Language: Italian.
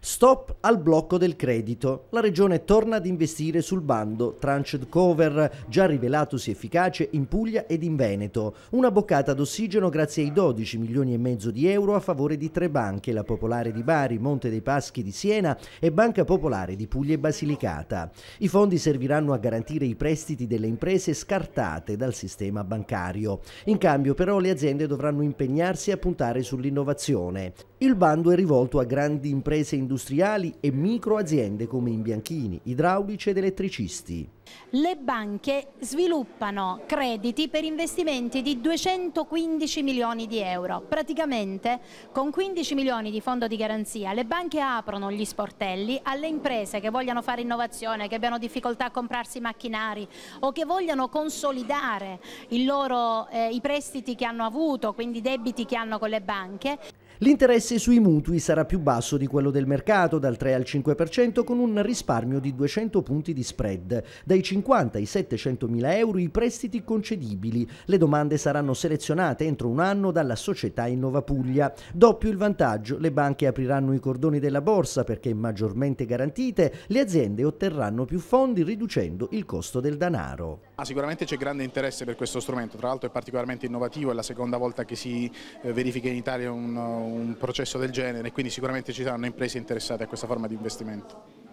Stop al blocco del credito. La regione torna ad investire sul bando Tranched Cover, già rivelatosi efficace in Puglia ed in Veneto. Una boccata d'ossigeno grazie ai 12 milioni e mezzo di euro a favore di tre banche, la Popolare di Bari, Monte dei Paschi di Siena e Banca Popolare di Puglia e Basilicata. I fondi serviranno a garantire i prestiti delle imprese scartate dal sistema bancario. In cambio però le aziende dovranno impegnarsi a puntare sull'innovazione. Il bando è rivolto a grandi imprese in industriali e microaziende come imbianchini, idraulici ed elettricisti. Le banche sviluppano crediti per investimenti di 215 milioni di euro. Praticamente con 15 milioni di fondo di garanzia le banche aprono gli sportelli alle imprese che vogliano fare innovazione, che abbiano difficoltà a comprarsi macchinari o che vogliano consolidare loro, eh, i prestiti che hanno avuto, quindi i debiti che hanno con le banche. L'interesse sui mutui sarà più basso di quello del mercato, dal 3 al 5%, con un risparmio di 200 punti di spread. Dai 50 ai 700 mila euro i prestiti concedibili. Le domande saranno selezionate entro un anno dalla società Innova Puglia. Doppio il vantaggio, le banche apriranno i cordoni della borsa perché maggiormente garantite, le aziende otterranno più fondi riducendo il costo del denaro. Ah, sicuramente c'è grande interesse per questo strumento, tra l'altro è particolarmente innovativo, è la seconda volta che si eh, verifica in Italia un, un processo del genere, quindi sicuramente ci saranno imprese interessate a questa forma di investimento.